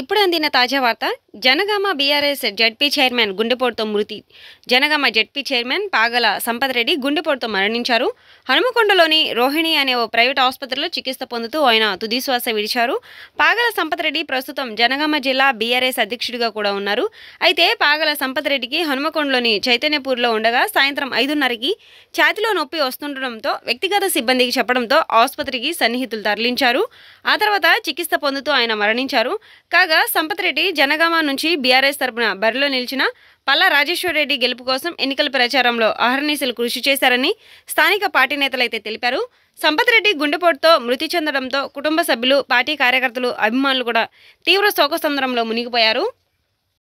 ఇప్పుడు అందిన తాజా వార్త జనగామ బీఆర్ఎస్ జడ్పీ చైర్మన్ గుండెపోటుతో మృతి జనగామ జడ్పీ చైర్మన్ పాగల రెడ్డి గుండెపోటుతో మరణించారు హనుమకొండలోని రోహిణి అనే ఓ ప్రైవేట్ ఆసుపత్రిలో చికిత్స పొందుతూ ఆయన తుదిశ్వాస విడిచారు పాగల రెడ్డి ప్రస్తుతం జనగామ జిల్లా బీఆర్ఎస్ అధ్యక్షుడిగా కూడా ఉన్నారు అయితే పాగల రెడ్డికి హనుమకొండలోని చైతన్యపూర్లో ఉండగా సాయంత్రం ఐదున్నరకి ఛాతిలో నొప్పి వస్తుండటంతో వ్యక్తిగత సిబ్బందికి చెప్పడంతో ఆసుపత్రికి సన్నిహితులు తరలించారు ఆ తర్వాత చికిత్స పొందుతూ ఆయన మరణించారు కాగా కాగా సంపత్ రెడ్డి జనగామ నుంచి బీఆర్ఎస్ తరపున బరిలో నిలిచిన పల్లా రెడ్డి గెలుపు కోసం ఎన్నికల ప్రచారంలో అహర్నిశలు కృషి చేశారని స్థానిక పార్టీ నేతలైతే తెలిపారు సంపత్ రెడ్డి గుండెపోటుతో మృతి చెందడంతో కుటుంబ సభ్యులు పార్టీ కార్యకర్తలు అభిమానులు కూడా తీవ్ర శోకసంద్రంలో మునిగిపోయారు